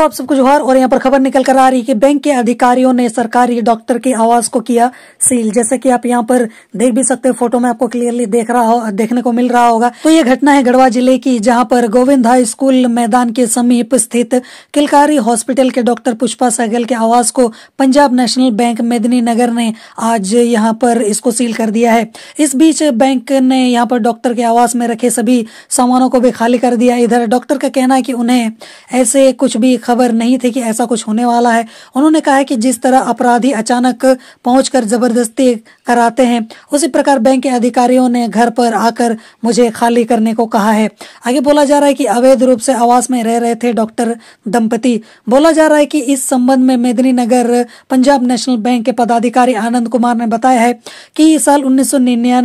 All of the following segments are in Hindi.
दोस्तों आप सबको जोहर और यहाँ पर खबर निकल कर आ रही है कि बैंक के अधिकारियों ने सरकारी डॉक्टर के आवास को किया सील जैसे कि आप यहाँ पर देख भी सकते हैं फोटो में आपको क्लियरली देख रहा हो देखने को मिल रहा होगा तो ये घटना है गढ़वा जिले की जहाँ पर गोविंद हाई स्कूल मैदान के समीप स्थित किलकारी हॉस्पिटल के डॉक्टर पुष्पा सहगल के आवास को पंजाब नेशनल बैंक मेदिनी नगर ने आज यहाँ पर इसको सील कर दिया है इस बीच बैंक ने यहाँ पर डॉक्टर के आवास में रखे सभी सामानों को भी खाली कर दिया इधर डॉक्टर का कहना है की उन्हें ऐसे कुछ भी खबर नहीं थी कि ऐसा कुछ होने वाला है उन्होंने कहा है कि जिस तरह अपराधी अचानक पहुंचकर जबरदस्ती कराते हैं उसी प्रकार बैंक के अधिकारियों ने घर पर आकर मुझे खाली करने को कहा है आगे बोला जा रहा है कि अवैध रूप से आवास में रह रहे थे डॉक्टर दंपति बोला जा रहा है कि इस संबंध में मेदिनीनगर पंजाब नेशनल बैंक के पदाधिकारी आनंद कुमार ने बताया है कि साल उन्नीस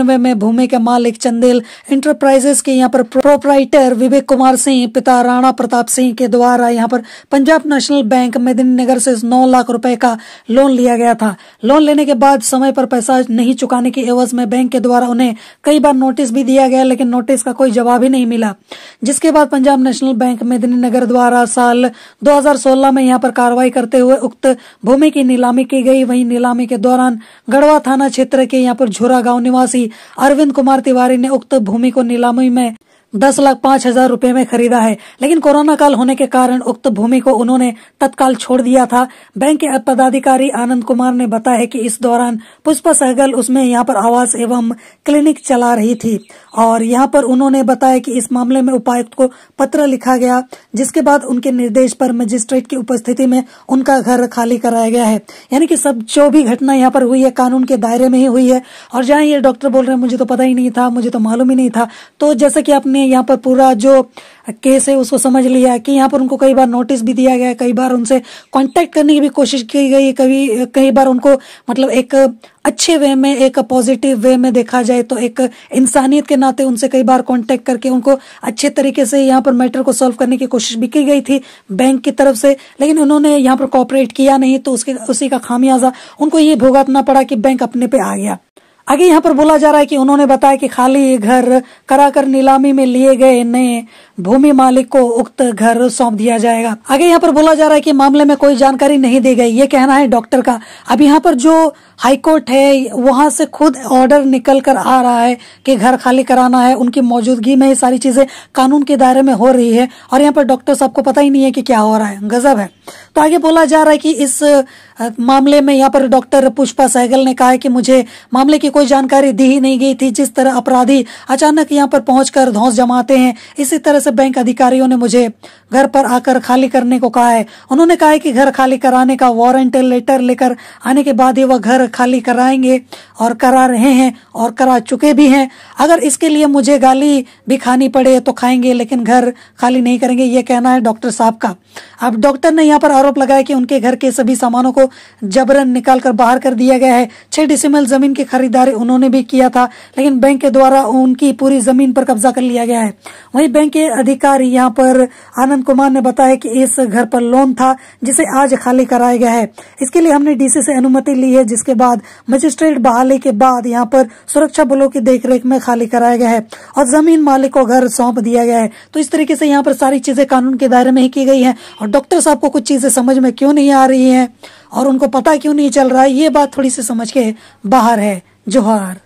में भूमि के मालिक चंदेल इंटरप्राइजेस के यहाँ पर प्रोपराइटर विवेक कुमार सिंह पिता राणा प्रताप सिंह के द्वारा यहाँ पर पंजाब नेशनल बैंक मेदिनीनगर से नौ लाख रुपए का लोन लिया गया था लोन लेने के बाद समय पर पैसा नहीं चुकाने की एवज में बैंक के द्वारा उन्हें कई बार नोटिस भी दिया गया लेकिन नोटिस का कोई जवाब ही नहीं मिला जिसके बाद पंजाब नेशनल बैंक मेदिनीनगर द्वारा साल 2016 में यहाँ पर कार्रवाई करते हुए उक्त भूमि की नीलामी की गई वहीं नीलामी के दौरान गढ़वा थाना क्षेत्र के यहाँ पर झोरा गांव निवासी अरविंद कुमार तिवारी ने उक्त भूमि को नीलामी में दस लाख पांच हजार रूपए में खरीदा है लेकिन कोरोना काल होने के कारण उक्त भूमि को उन्होंने तत्काल छोड़ दिया था बैंक के पदाधिकारी आनंद कुमार ने बताया है कि इस दौरान पुष्पा सहगल उसमें यहाँ पर आवास एवं क्लिनिक चला रही थी और यहाँ पर उन्होंने बताया कि इस मामले में उपायुक्त को पत्र लिखा गया जिसके बाद उनके निर्देश पर मजिस्ट्रेट की उपस्थिति में उनका घर खाली कराया गया है यानी कि सब जो भी घटना यहाँ पर हुई है कानून के दायरे में ही हुई है और जहाँ ये डॉक्टर बोल रहे हैं मुझे तो पता ही नहीं था मुझे तो मालूम ही नहीं था तो जैसे कि आपने यहाँ पर पूरा जो केस है उसको समझ लिया कि यहाँ पर उनको कई बार नोटिस भी दिया गया कई बार उनसे कांटेक्ट करने की भी कोशिश की गई कभी कई बार उनको मतलब एक अच्छे वे में एक पॉजिटिव वे में देखा जाए तो एक इंसानियत के नाते उनसे कई बार कांटेक्ट करके उनको अच्छे तरीके से यहाँ पर मैटर को सॉल्व करने की कोशिश भी की गई थी बैंक की तरफ से लेकिन उन्होंने यहाँ पर कॉपरेट किया नहीं तो उसके उसी का खामियाजा उनको ये भुगतना पड़ा कि बैंक अपने पे आ गया आगे यहाँ पर बोला जा रहा है कि उन्होंने बताया कि खाली घर कराकर नीलामी में लिए गए नए भूमि मालिक को उक्त घर सौंप दिया जाएगा आगे यहाँ पर बोला जा रहा है कि मामले में कोई जानकारी नहीं दी गई ये कहना है डॉक्टर का अब यहाँ पर जो हाईकोर्ट है वहां से खुद ऑर्डर निकल कर आ रहा है कि घर खाली कराना है उनकी मौजूदगी में ये सारी चीजें कानून के दायरे में हो रही है और यहाँ पर डॉक्टर साहब को पता ही नहीं है कि क्या हो रहा है गजब है तो आगे बोला जा रहा है कि इस मामले में यहाँ पर डॉक्टर पुष्पा सहगल ने कहा है कि मुझे मामले की कोई जानकारी दी ही नहीं गई थी जिस तरह अपराधी अचानक यहाँ पर पहुंचकर धौस जमाते हैं इसी तरह से बैंक अधिकारियों ने मुझे घर पर आकर खाली करने को कहा है उन्होंने कहा है कि घर खाली कराने का वारंट लेटर लेकर आने के बाद ही वह घर खाली कराएंगे और करा रहे हैं और करा चुके भी हैं अगर इसके लिए मुझे गाली भी खानी पड़े तो खाएंगे लेकिन घर खाली नहीं करेंगे ये कहना है डॉक्टर साहब का अब डॉक्टर ने यहाँ पर आरोप लगाया कि उनके घर के सभी सामानों को जबरन निकाल कर बाहर कर दिया गया है छह डिसमल जमीन की खरीदारी कार्य उन्होंने भी किया था लेकिन बैंक के द्वारा उनकी पूरी जमीन पर कब्जा कर लिया गया है वहीं बैंक के अधिकारी यहाँ पर आनंद कुमार ने बताया कि इस घर पर लोन था जिसे आज खाली कराया गया है इसके लिए हमने डीसी से अनुमति ली है जिसके बाद मजिस्ट्रेट बहाली के बाद यहाँ पर सुरक्षा बलों की देखरेख में खाली कराया गया है और जमीन मालिक को घर सौंप दिया गया है तो इस तरीके से यहाँ पर सारी चीजें कानून के दायरे में ही की गई है और डॉक्टर साहब को कुछ चीजें समझ में क्यों नहीं आ रही है और उनको पता क्यों नहीं चल रहा है ये बात थोड़ी सी समझ के बाहर है जोहार